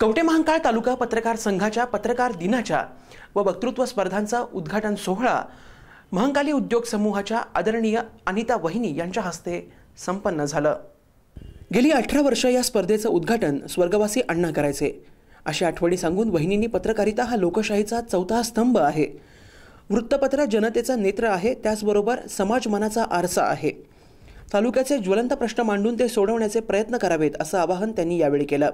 कवटे महांकाळ तालुका पत्रकार संघाच्या पत्रकार दिनाच्या व वक्तृत्व स्पर्धांचा उद्घाटन सोहळा महांकाली उद्योग समूहाच्या आदरणीय अनिता वहिनी यांच्या हस्ते संपन्न झालं गेली अठरा वर्ष या स्पर्धेचं उद्घाटन स्वर्गवासी अण्णा करायचे अशी आठवणी सांगून वहिनींनी पत्रकारिता हा लोकशाहीचा चौथा स्तंभ आहे वृत्तपत्र जनतेचा नेत्र आहे त्याचबरोबर समाजमनाचा आरसा आहे तालुक्याचे ज्वलंत प्रश्न मांडून ते सोडवण्याचे प्रयत्न करावेत असं आवाहन त्यांनी यावेळी केलं